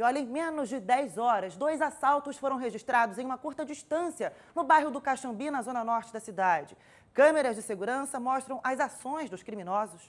E olha, em menos de 10 horas, dois assaltos foram registrados em uma curta distância no bairro do Caxambi, na zona norte da cidade. Câmeras de segurança mostram as ações dos criminosos.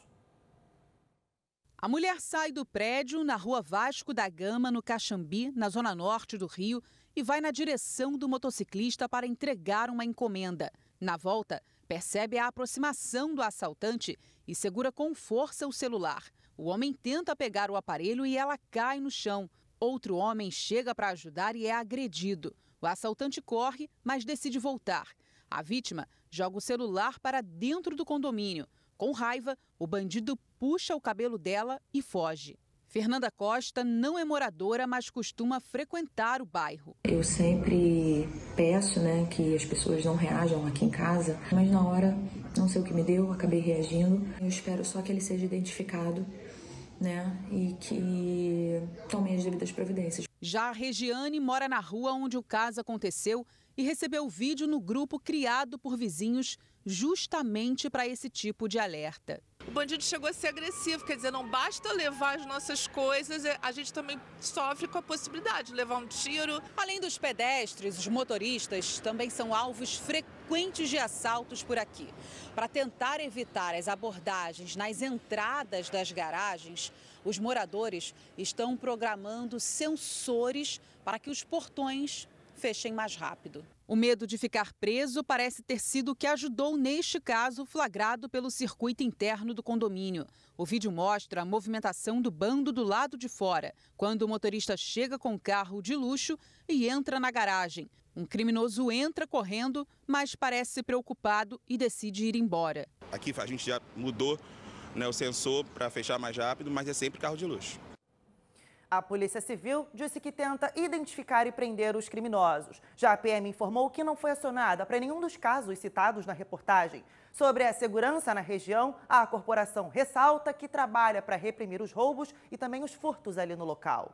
A mulher sai do prédio na rua Vasco da Gama, no Caxambi, na zona norte do Rio, e vai na direção do motociclista para entregar uma encomenda. Na volta, percebe a aproximação do assaltante e segura com força o celular. O homem tenta pegar o aparelho e ela cai no chão. Outro homem chega para ajudar e é agredido. O assaltante corre, mas decide voltar. A vítima joga o celular para dentro do condomínio. Com raiva, o bandido puxa o cabelo dela e foge. Fernanda Costa não é moradora, mas costuma frequentar o bairro. Eu sempre peço né, que as pessoas não reajam aqui em casa, mas na hora, não sei o que me deu, acabei reagindo. Eu espero só que ele seja identificado né, e que as devidas providências. Já a Regiane mora na rua onde o caso aconteceu e recebeu o vídeo no grupo criado por vizinhos justamente para esse tipo de alerta. O bandido chegou a ser agressivo, quer dizer, não basta levar as nossas coisas, é, a gente também sofre com a possibilidade de levar um tiro. Além dos pedestres, os motoristas também são alvos frequentes de assaltos por aqui. Para tentar evitar as abordagens nas entradas das garagens, os moradores estão programando sensores para que os portões fechem mais rápido. O medo de ficar preso parece ter sido o que ajudou neste caso flagrado pelo circuito interno do condomínio. O vídeo mostra a movimentação do bando do lado de fora, quando o motorista chega com um carro de luxo e entra na garagem. Um criminoso entra correndo, mas parece preocupado e decide ir embora. Aqui a gente já mudou né, o sensor para fechar mais rápido, mas é sempre carro de luxo. A Polícia Civil disse que tenta identificar e prender os criminosos. Já a PM informou que não foi acionada para nenhum dos casos citados na reportagem. Sobre a segurança na região, a corporação ressalta que trabalha para reprimir os roubos e também os furtos ali no local.